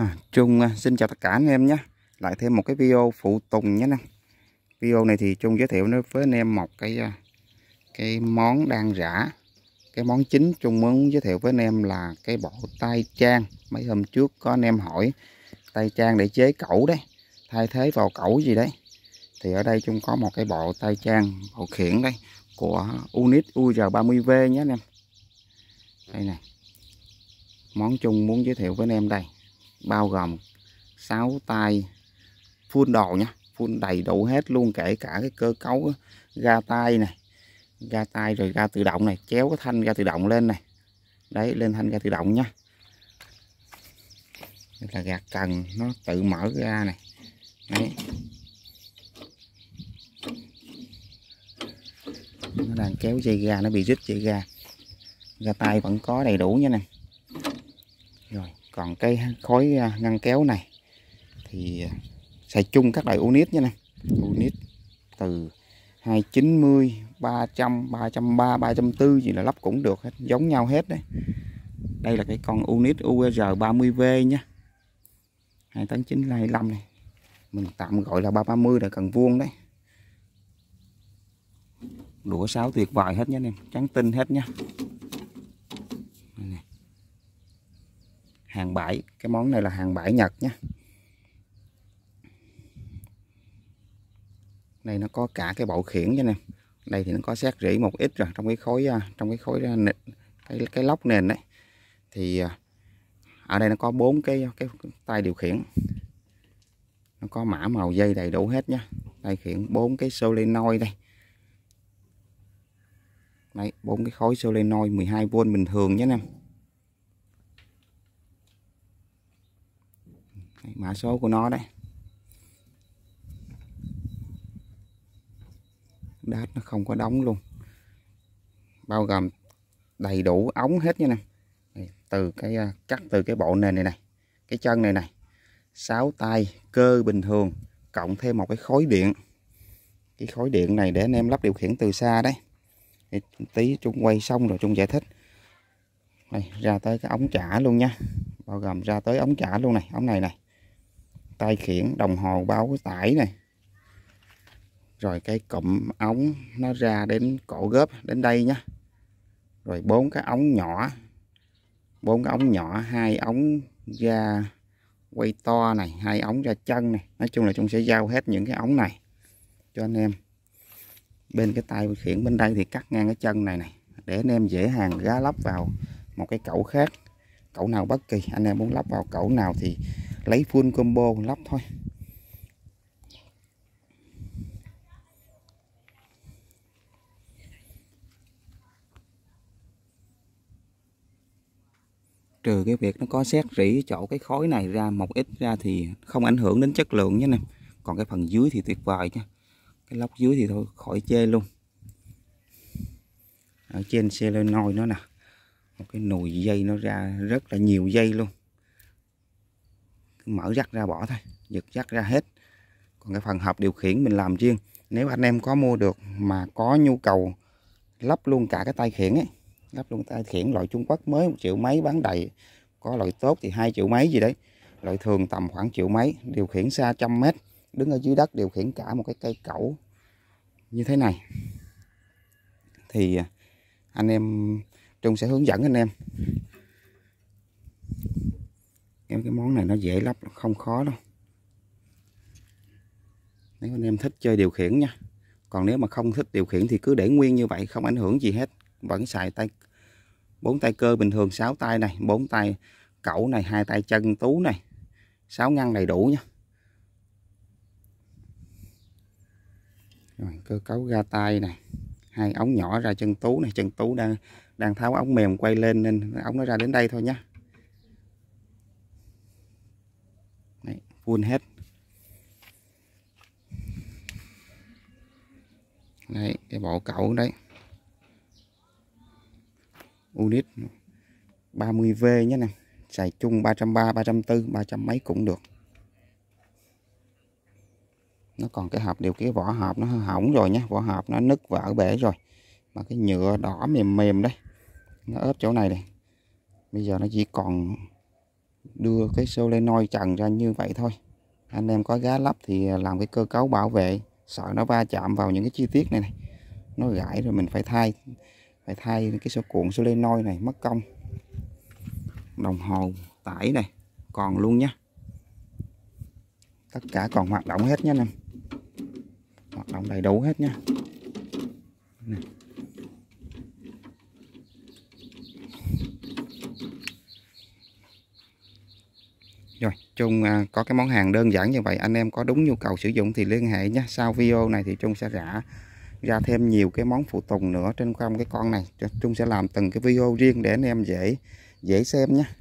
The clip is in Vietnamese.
À, Trung à, xin chào tất cả anh em nhé lại thêm một cái video phụ tùng nhé nè video này thì Trung giới thiệu với anh em một cái à, cái món đang rã cái món chính Trung muốn giới thiệu với anh em là cái bộ tay trang mấy hôm trước có anh em hỏi tay trang để chế cẩu đấy thay thế vào cẩu gì đấy thì ở đây Trung có một cái bộ tay trang bộ khiển đây của Unit UR30V nhé anh em đây này món Trung muốn giới thiệu với anh em đây bao gồm 6 tay full đồ nha full đầy đủ hết luôn kể cả cái cơ cấu ga tay này ga tay rồi ga tự động này kéo cái thanh ga tự động lên này đấy lên thanh ga tự động nhá Đây là gạt cần nó tự mở ra này đấy nó đang kéo dây ga nó bị rít dây ga ga tay vẫn có đầy đủ nha nè rồi còn cái khối à, ngăn kéo này thì xài chung các loại unit nha nè unit từ 290 300 330 340 gì là lắp cũng được hết giống nhau hết đấy đây là cái con unit UR 30V nha 2 tấn 925 này mình tạm gọi là 330 là cần vuông đấy đũa sáo tuyệt vời hết nha anh em trắng tinh hết nha hàng bãi cái món này là hàng bãi Nhật nhé đây nó có cả cái bộ khiển cho nè đây thì nó có xét rỉ một ít rồi trong cái khối à, trong cái khối à, cái cái lóc nền đấy thì à, ở đây nó có bốn cái cái tay điều khiển nó có mã màu dây đầy đủ hết nhá tay khiển bốn cái solenoid đây đấy bốn cái khối solenoid 12V bình thường nhé em mã số của nó đấy đát nó không có đóng luôn bao gồm đầy đủ ống hết nha này, từ cái à, cắt từ cái bộ nền này này cái chân này này sáu tay cơ bình thường cộng thêm một cái khối điện cái khối điện này để anh em lắp điều khiển từ xa đấy tí trung quay xong rồi trung giải thích này ra tới cái ống trả luôn nha bao gồm ra tới ống trả luôn này ống này này tay khiển đồng hồ báo tải này rồi cái cụm ống nó ra đến cổ góp đến đây nhá rồi bốn cái ống nhỏ bốn cái ống nhỏ hai ống ra quay to này hai ống ra chân này nói chung là chúng sẽ giao hết những cái ống này cho anh em bên cái tay khiển bên đây thì cắt ngang cái chân này này để anh em dễ hàng gá lắp vào một cái cẩu khác cẩu nào bất kỳ anh em muốn lắp vào cẩu nào thì lấy full combo lắp thôi trừ cái việc nó có xét rỉ chỗ cái khối này ra một ít ra thì không ảnh hưởng đến chất lượng nhé nè còn cái phần dưới thì tuyệt vời chứ cái lóc dưới thì thôi khỏi chê luôn ở trên xe nôi nó nè một cái nồi dây nó ra rất là nhiều dây luôn mở rắc ra bỏ thôi giật rắc ra hết còn cái phần hộp điều khiển mình làm riêng nếu anh em có mua được mà có nhu cầu lắp luôn cả cái tay khiển ấy lắp luôn tay khiển loại Trung Quốc mới một triệu mấy bán đầy có loại tốt thì hai triệu mấy gì đấy loại thường tầm khoảng triệu mấy điều khiển xa trăm mét đứng ở dưới đất điều khiển cả một cái cây cẩu như thế này thì à, anh em Trung sẽ hướng dẫn anh em em cái món này nó dễ lắp không khó đâu nếu anh em thích chơi điều khiển nha còn nếu mà không thích điều khiển thì cứ để nguyên như vậy không ảnh hưởng gì hết vẫn xài tay bốn tay cơ bình thường sáu tay này bốn tay cẩu này hai tay chân tú này sáu ngăn đầy đủ nha rồi cơ cấu ga tay này hai ống nhỏ ra chân tú này chân tú đang đang tháo ống mềm quay lên nên ống nó ra đến đây thôi nhé full hết đấy cái bộ cẩu đấy unit 30V nhé này xài chung 330 340 300 mấy cũng được nó còn cái hộp điều cái vỏ hộp nó hỏng rồi nhé vỏ hộp nó nứt vỡ bể rồi mà cái nhựa đỏ mềm mềm đấy nó ốp chỗ này này bây giờ nó chỉ còn đưa cái solenoid trần ra như vậy thôi anh em có gá lắp thì làm cái cơ cấu bảo vệ sợ nó va chạm vào những cái chi tiết này này nó gãy rồi mình phải thay phải thay cái số cuộn solenoid này mất công đồng hồ tải này còn luôn nhé tất cả còn hoạt động hết nhé anh em hoạt động đầy đủ hết nhé này. chung à, có cái món hàng đơn giản như vậy anh em có đúng nhu cầu sử dụng thì liên hệ nhé sau video này thì chung sẽ rã ra thêm nhiều cái món phụ tùng nữa trên con cái con này chung sẽ làm từng cái video riêng để anh em dễ dễ xem nhé